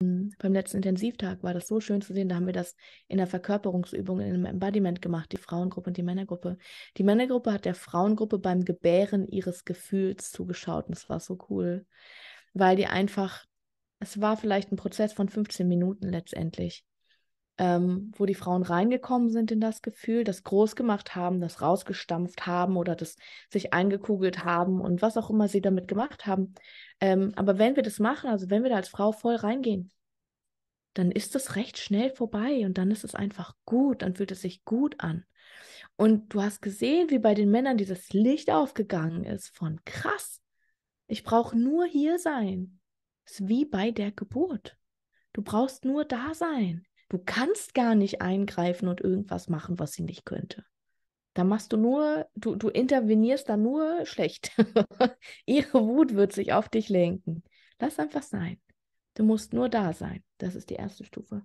beim letzten Intensivtag war das so schön zu sehen. Da haben wir das in der Verkörperungsübung in einem Embodiment gemacht, die Frauengruppe und die Männergruppe. Die Männergruppe hat der Frauengruppe beim Gebären ihres Gefühls zugeschaut und es war so cool, weil die einfach, es war vielleicht ein Prozess von 15 Minuten letztendlich ähm, wo die Frauen reingekommen sind in das Gefühl, das groß gemacht haben, das rausgestampft haben oder das sich eingekugelt haben und was auch immer sie damit gemacht haben. Ähm, aber wenn wir das machen, also wenn wir da als Frau voll reingehen, dann ist das recht schnell vorbei und dann ist es einfach gut, dann fühlt es sich gut an. Und du hast gesehen, wie bei den Männern dieses Licht aufgegangen ist von krass. Ich brauche nur hier sein. Das ist wie bei der Geburt. Du brauchst nur da sein. Du kannst gar nicht eingreifen und irgendwas machen, was sie nicht könnte. Da machst du nur, du, du intervenierst da nur schlecht. Ihre Wut wird sich auf dich lenken. Lass einfach sein. Du musst nur da sein. Das ist die erste Stufe.